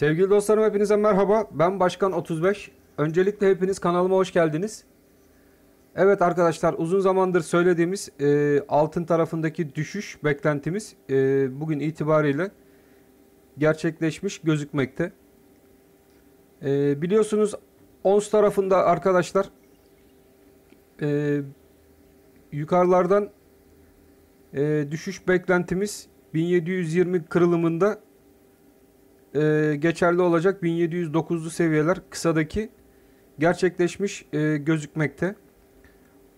Sevgili dostlarım hepinize merhaba. Ben Başkan 35. Öncelikle hepiniz kanalıma hoş geldiniz. Evet arkadaşlar uzun zamandır söylediğimiz e, altın tarafındaki düşüş beklentimiz e, bugün itibariyle gerçekleşmiş gözükmekte. E, biliyorsunuz ons tarafında arkadaşlar e, yukarılardan e, düşüş beklentimiz 1720 kırılımında e, geçerli olacak 1709'lu seviyeler kısadaki gerçekleşmiş e, gözükmekte.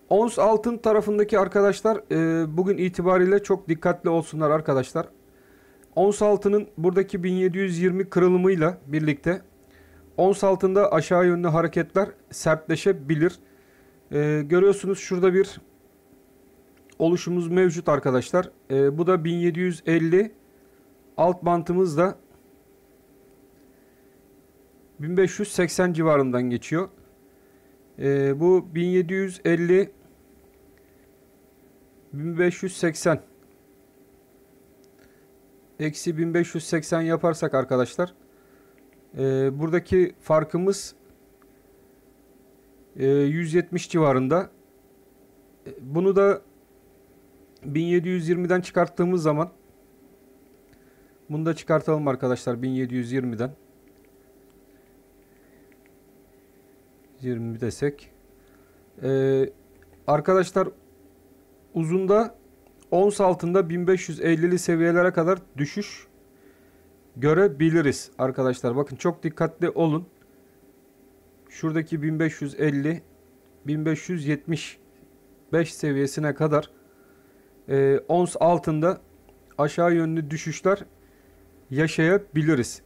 Ons altın tarafındaki arkadaşlar e, bugün itibariyle çok dikkatli olsunlar arkadaşlar. Ons altının buradaki 1720 kırılımıyla birlikte ons altında aşağı yönlü hareketler sertleşebilir. E, görüyorsunuz şurada bir oluşumuz mevcut arkadaşlar. E, bu da 1750 alt bantımız da 1580 civarından geçiyor. E, bu 1750 1580 eksi 1580 yaparsak arkadaşlar e, buradaki farkımız e, ee, 170 civarında. Bunu da 1720'den çıkarttığımız zaman bunu da çıkartalım arkadaşlar 1720'den. 20 desek. Ee, arkadaşlar uzunda ons altında 1550'li seviyelere kadar düşüş görebiliriz arkadaşlar. Bakın çok dikkatli olun. Şuradaki 1550 1575 seviyesine kadar e, ons altında aşağı yönlü düşüşler yaşayabiliriz.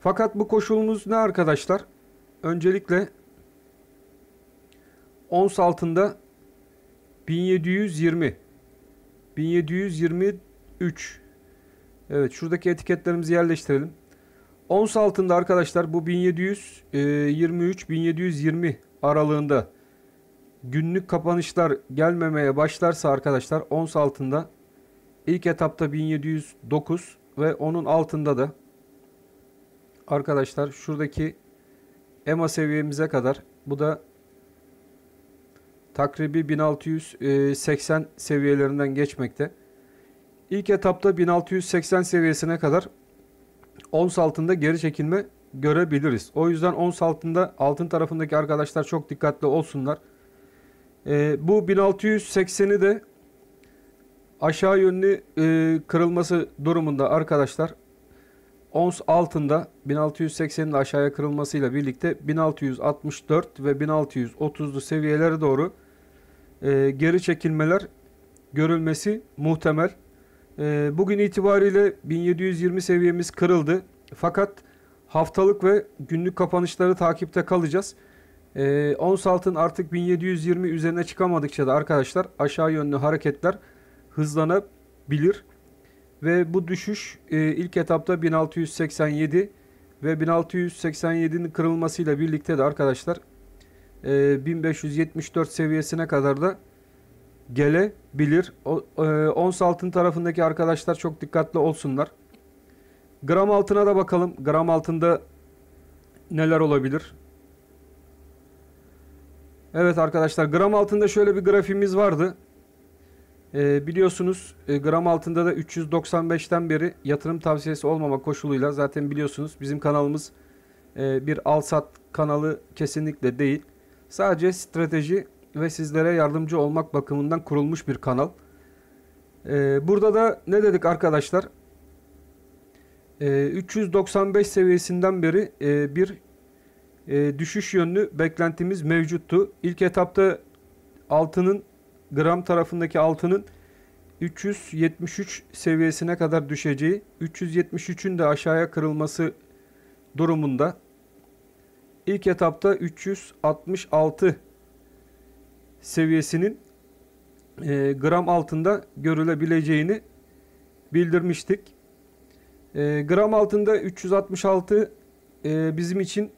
Fakat bu koşulumuz ne arkadaşlar? Öncelikle ons altında 1720 1723 Evet şuradaki etiketlerimizi yerleştirelim. Ons altında arkadaşlar bu 1723-1720 aralığında günlük kapanışlar gelmemeye başlarsa arkadaşlar ons altında ilk etapta 1709 ve onun altında da arkadaşlar şuradaki EMA seviyemize kadar bu da takribi 1680 e, seviyelerinden geçmekte. İlk etapta 1680 seviyesine kadar ons altında geri çekilme görebiliriz. O yüzden ons altında altın tarafındaki arkadaşlar çok dikkatli olsunlar. E, bu 1680'i de aşağı yönlü e, kırılması durumunda arkadaşlar ons altında 1680'in aşağıya kırılmasıyla birlikte 1664 ve 1630'lu seviyelere doğru e, geri çekilmeler görülmesi muhtemel. E, bugün itibariyle 1720 seviyemiz kırıldı. Fakat haftalık ve günlük kapanışları takipte kalacağız. E, ons altın artık 1720 üzerine çıkamadıkça da arkadaşlar aşağı yönlü hareketler hızlanabilir. Ve bu düşüş e, ilk etapta 1687 ve 1687'nin kırılmasıyla birlikte de arkadaşlar e, 1574 seviyesine kadar da gelebilir. O, e, ons altın tarafındaki arkadaşlar çok dikkatli olsunlar. Gram altına da bakalım. Gram altında neler olabilir? Evet arkadaşlar gram altında şöyle bir grafimiz vardı. E, biliyorsunuz e, gram altında da 395'ten beri yatırım tavsiyesi olmama koşuluyla zaten biliyorsunuz bizim kanalımız e, bir al sat kanalı kesinlikle değil. Sadece strateji ve sizlere yardımcı olmak bakımından kurulmuş bir kanal. Ee, burada da ne dedik arkadaşlar? Ee, 395 seviyesinden beri e, bir e, düşüş yönlü beklentimiz mevcuttu. İlk etapta altının gram tarafındaki altının 373 seviyesine kadar düşeceği, 373'ün de aşağıya kırılması durumunda İlk etapta 366 seviyesinin e, gram altında görülebileceğini bildirmiştik. E, gram altında 366 e, bizim için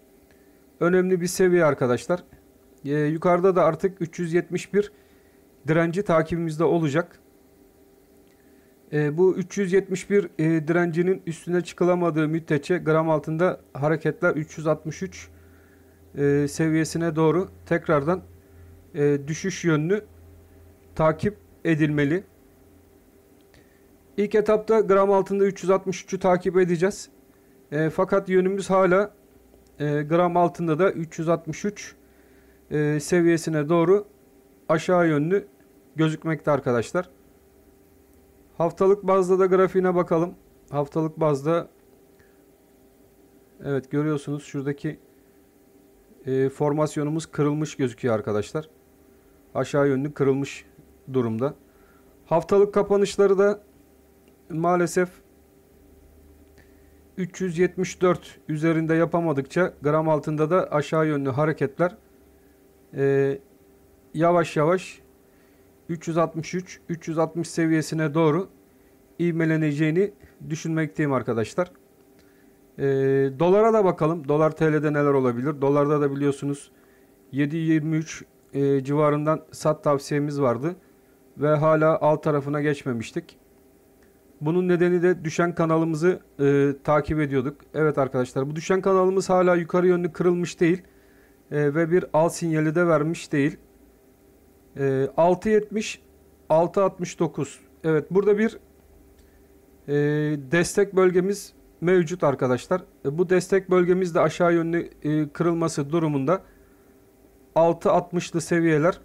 önemli bir seviye arkadaşlar. E, yukarıda da artık 371 direnci takibimizde olacak. E, bu 371 e, direncinin üstüne çıkılamadığı müddetçe gram altında hareketler 363 e, seviyesine doğru tekrardan e, düşüş yönünü takip edilmeli. İlk etapta gram altında 363'ü takip edeceğiz. E, fakat yönümüz hala e, gram altında da 363 e, seviyesine doğru aşağı yönlü gözükmekte arkadaşlar. Haftalık bazda da grafiğine bakalım. Haftalık bazda evet görüyorsunuz şuradaki e, formasyonumuz kırılmış gözüküyor arkadaşlar. Aşağı yönlü kırılmış durumda. Haftalık kapanışları da maalesef 374 üzerinde yapamadıkça gram altında da aşağı yönlü hareketler e, yavaş yavaş 363-360 seviyesine doğru ivmeleneceğini düşünmekteyim arkadaşlar. E, dolara da bakalım. Dolar TL'de neler olabilir? Dolarda da biliyorsunuz 7.23 e, civarından sat tavsiyemiz vardı. Ve hala alt tarafına geçmemiştik. Bunun nedeni de düşen kanalımızı e, takip ediyorduk. Evet arkadaşlar bu düşen kanalımız hala yukarı yönlü kırılmış değil. E, ve bir al sinyali de vermiş değil. E, 6.70 6.69 Evet burada bir e, destek bölgemiz mevcut arkadaşlar. E, bu destek bölgemizde aşağı yönlü e, kırılması durumunda 6.60'lı seviyeler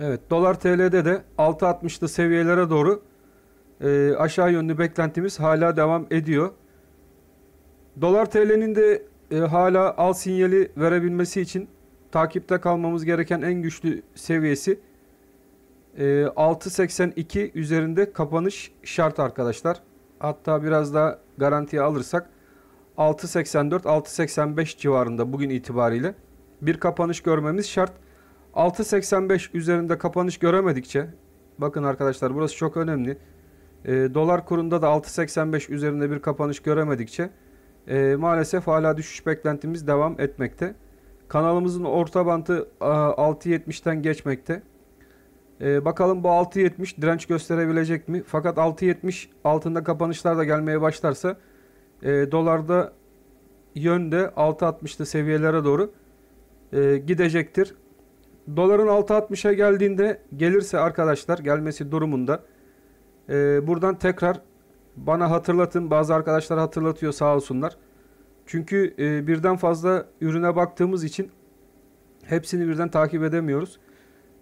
Evet dolar TL'de de 6.60'lı seviyelere doğru e, aşağı yönlü beklentimiz hala devam ediyor. Dolar TL'nin de hala al sinyali verebilmesi için takipte kalmamız gereken en güçlü seviyesi 6.82 üzerinde kapanış şart arkadaşlar hatta biraz daha garantiye alırsak 6.84-6.85 civarında bugün itibariyle bir kapanış görmemiz şart. 6.85 üzerinde kapanış göremedikçe bakın arkadaşlar burası çok önemli. E, dolar kurunda da 6.85 üzerinde bir kapanış göremedikçe e, maalesef hala düşüş beklentimiz devam etmekte. Kanalımızın orta bantı 6.70'ten geçmekte. Ee, bakalım bu 6.70 direnç gösterebilecek mi? Fakat 6.70 altında kapanışlar da gelmeye başlarsa e, dolarda yönde 6.60'lı seviyelere doğru e, gidecektir. Doların 6.60'a geldiğinde gelirse arkadaşlar gelmesi durumunda e, buradan tekrar bana hatırlatın. Bazı arkadaşlar hatırlatıyor sağ olsunlar. Çünkü e, birden fazla ürüne baktığımız için hepsini birden takip edemiyoruz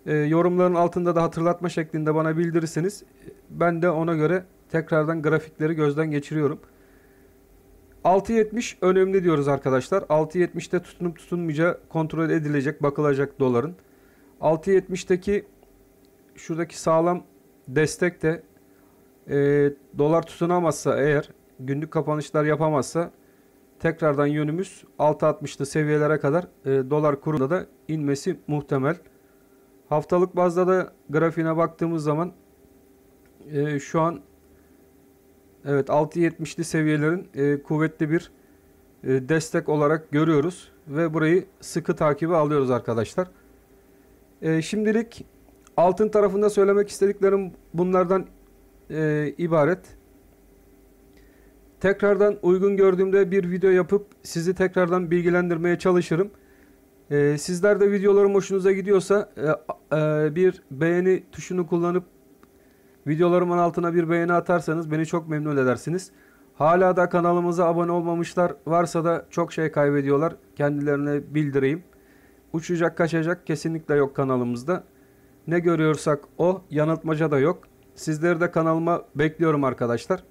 e, yorumların altında da hatırlatma şeklinde bana bildirirseniz ben de ona göre tekrardan grafikleri gözden geçiriyorum. 6.70 önemli diyoruz arkadaşlar. 6.70'te tutunup tutunmayacağı kontrol edilecek, bakılacak doların. 6.70'teki şuradaki sağlam destek de e, dolar tutunamazsa eğer günlük kapanışlar yapamazsa tekrardan yönümüz 6.60'lı seviyelere kadar e, dolar kurunda da inmesi muhtemel. Haftalık bazda da grafiğine baktığımız zaman e, şu an evet 6.70'li seviyelerin e, kuvvetli bir e, destek olarak görüyoruz ve burayı sıkı takibi alıyoruz arkadaşlar. E, şimdilik altın tarafında söylemek istediklerim bunlardan e, ibaret. Tekrardan uygun gördüğümde bir video yapıp sizi tekrardan bilgilendirmeye çalışırım. E, sizler de videolarım hoşunuza gidiyorsa e, e, bir beğeni tuşunu kullanıp videolarımın altına bir beğeni atarsanız beni çok memnun edersiniz. Hala da kanalımıza abone olmamışlar varsa da çok şey kaybediyorlar. Kendilerine bildireyim. Uçacak kaçacak kesinlikle yok kanalımızda. Ne görüyorsak o yanıltmaca da yok. Sizleri de kanalıma bekliyorum arkadaşlar.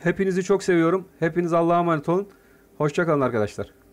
Hepinizi çok seviyorum. Hepiniz Allah'a emanet olun. Hoşçakalın arkadaşlar.